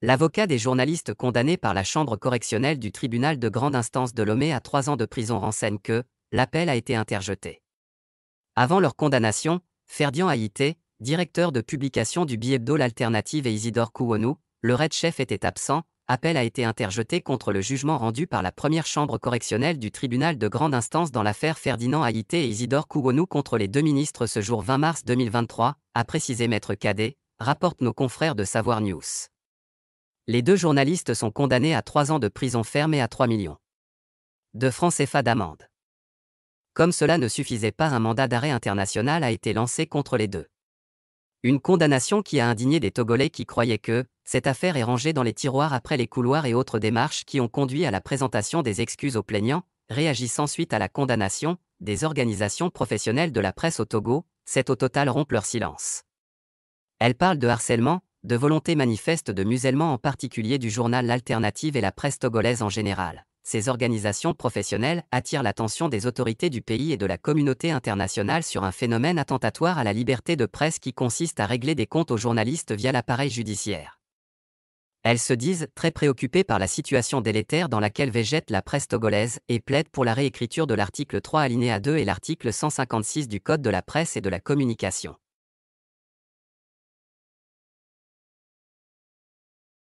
L'avocat des journalistes condamnés par la chambre correctionnelle du tribunal de grande instance de Lomé à trois ans de prison renseigne que l'appel a été interjeté. Avant leur condamnation, Ferdinand Haïté, directeur de publication du Biebdo L'Alternative et Isidore Kouonou, le red chef était absent, appel a été interjeté contre le jugement rendu par la première chambre correctionnelle du tribunal de grande instance dans l'affaire Ferdinand Haïté et Isidore Kouonou contre les deux ministres ce jour 20 mars 2023, a précisé Maître Cadet, rapporte nos confrères de Savoir News. Les deux journalistes sont condamnés à trois ans de prison ferme et à 3 millions de francs CFA d'amende. Comme cela ne suffisait pas, un mandat d'arrêt international a été lancé contre les deux. Une condamnation qui a indigné des Togolais qui croyaient que cette affaire est rangée dans les tiroirs après les couloirs et autres démarches qui ont conduit à la présentation des excuses aux plaignants, réagissant suite à la condamnation des organisations professionnelles de la presse au Togo, c'est au total rompre leur silence. Elles parlent de harcèlement, de volonté manifeste de musellement en particulier du journal L'Alternative et la presse togolaise en général. Ces organisations professionnelles attirent l'attention des autorités du pays et de la communauté internationale sur un phénomène attentatoire à la liberté de presse qui consiste à régler des comptes aux journalistes via l'appareil judiciaire. Elles se disent très préoccupées par la situation délétère dans laquelle végète la presse togolaise et plaident pour la réécriture de l'article 3 alinéa 2 et l'article 156 du Code de la presse et de la communication.